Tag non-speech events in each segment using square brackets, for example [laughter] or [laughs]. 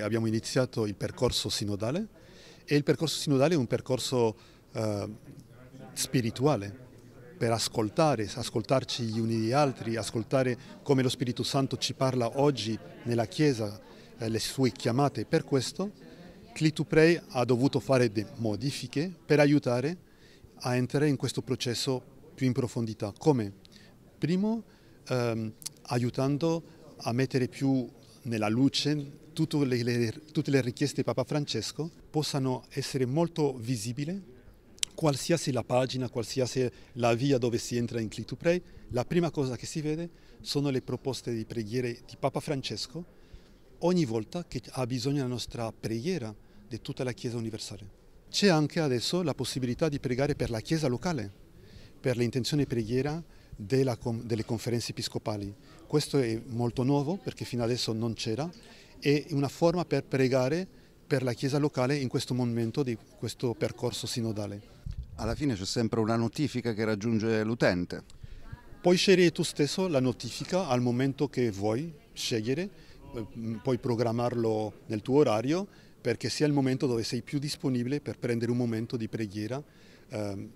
Abbiamo iniziato il percorso sinodale e il percorso sinodale è un percorso eh, spirituale per ascoltare, ascoltarci gli uni gli altri, ascoltare come lo Spirito Santo ci parla oggi nella Chiesa, eh, le sue chiamate. Per questo Cli to Pray ha dovuto fare delle modifiche per aiutare a entrare in questo processo più in profondità. Come? Primo, ehm, aiutando a mettere più nella luce tutte le, tutte le richieste di Papa Francesco possano essere molto visibili qualsiasi la pagina, qualsiasi la via dove si entra in Click to Pray, la prima cosa che si vede sono le proposte di preghiere di Papa Francesco ogni volta che ha bisogno della nostra preghiera di tutta la Chiesa universale. C'è anche adesso la possibilità di pregare per la Chiesa locale, per l'intenzione preghiera della, delle conferenze episcopali. Questo è molto nuovo perché fino adesso non c'era è una forma per pregare per la Chiesa locale in questo momento di questo percorso sinodale. Alla fine c'è sempre una notifica che raggiunge l'utente. Puoi scegliere tu stesso la notifica al momento che vuoi scegliere, ehm, puoi programmarlo nel tuo orario perché sia il momento dove sei più disponibile per prendere un momento di preghiera eh,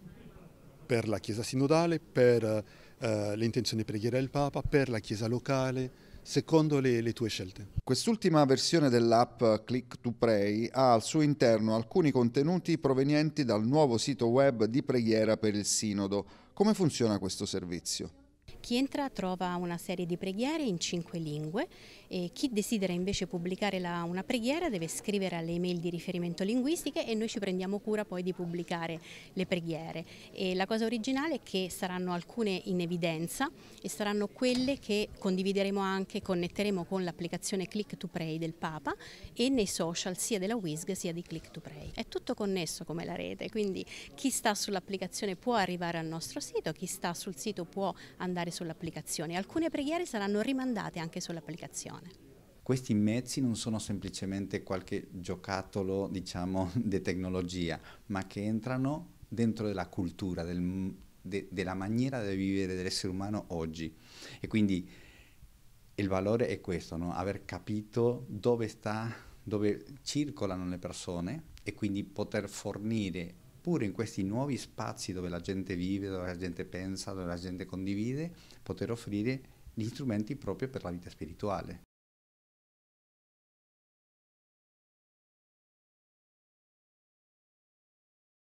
per la Chiesa sinodale, per eh, le intenzioni di preghiera del Papa, per la Chiesa locale, secondo le, le, tue scelte. Quest'ultima versione dell'app Click to Pray ha al suo interno alcuni contenuti provenienti dal nuovo sito web di preghiera per il Sinodo. Come funziona questo servizio? Chi entra trova una serie di preghiere in cinque lingue e chi desidera invece pubblicare la, una preghiera deve scrivere alle email di riferimento linguistiche e noi ci prendiamo cura poi di pubblicare le preghiere. E la cosa originale è che saranno alcune in evidenza e saranno quelle che condivideremo anche, connetteremo con l'applicazione Click to Pray del Papa e nei social sia della WISG sia di Click to Pray. È tutto connesso come la rete, quindi chi sta sull'applicazione può arrivare al nostro sito, chi sta sul sito può andare sull'applicazione alcune preghiere saranno rimandate anche sull'applicazione. Questi mezzi non sono semplicemente qualche giocattolo, diciamo, [laughs] di tecnologia, ma che entrano dentro della cultura, del, de, della maniera di vivere dell'essere umano oggi. E quindi il valore è questo, no? aver capito dove, sta, dove circolano le persone e quindi poter fornire oppure in questi nuovi spazi dove la gente vive, dove la gente pensa, dove la gente condivide, poter offrire gli strumenti proprio per la vita spirituale.